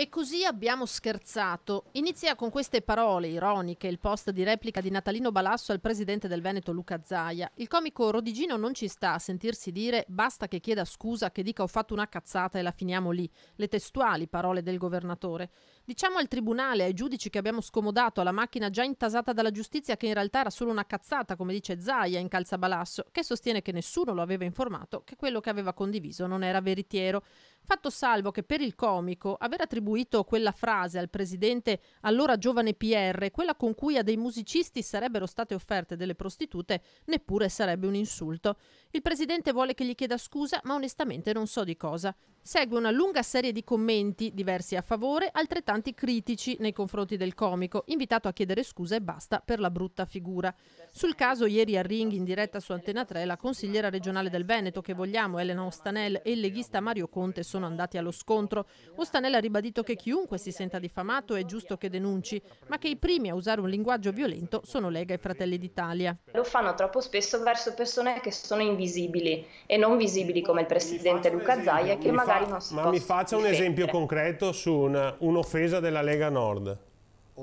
E così abbiamo scherzato. Inizia con queste parole ironiche il post di replica di Natalino Balasso al presidente del Veneto Luca Zaia. Il comico Rodigino non ci sta a sentirsi dire basta che chieda scusa, che dica ho fatto una cazzata e la finiamo lì. Le testuali parole del governatore. Diciamo al tribunale, ai giudici che abbiamo scomodato, alla macchina già intasata dalla giustizia che in realtà era solo una cazzata, come dice Zaia in calza Balasso, che sostiene che nessuno lo aveva informato che quello che aveva condiviso non era veritiero. Fatto salvo che per il comico aver attribuito attribuito quella frase al presidente allora giovane PR, quella con cui a dei musicisti sarebbero state offerte delle prostitute, neppure sarebbe un insulto. Il presidente vuole che gli chieda scusa, ma onestamente non so di cosa. Segue una lunga serie di commenti, diversi a favore, altrettanti critici nei confronti del comico, invitato a chiedere scusa e basta per la brutta figura. Sul caso, ieri a Ring, in diretta su Antena 3, la consigliera regionale del Veneto, che vogliamo, Elena Ostanel, e il leghista Mario Conte sono andati allo scontro. Ostanel ha ribadito che chiunque si senta diffamato è giusto che denunci, ma che i primi a usare un linguaggio violento sono Lega e Fratelli d'Italia. Lo fanno troppo spesso verso persone che sono invisibili e non visibili come il presidente Luca Zaia, che magari usare fa, i nostri Ma mi faccia un esempio concreto su un'offesa della Lega Nord.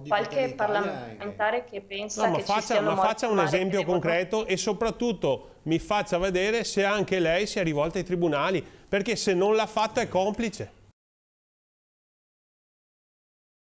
Qualche parlamentare che pensa no, che faccia, ci siano Ma faccia un esempio concreto e soprattutto mi faccia vedere se anche lei si è rivolta ai tribunali, perché se non l'ha fatto è complice.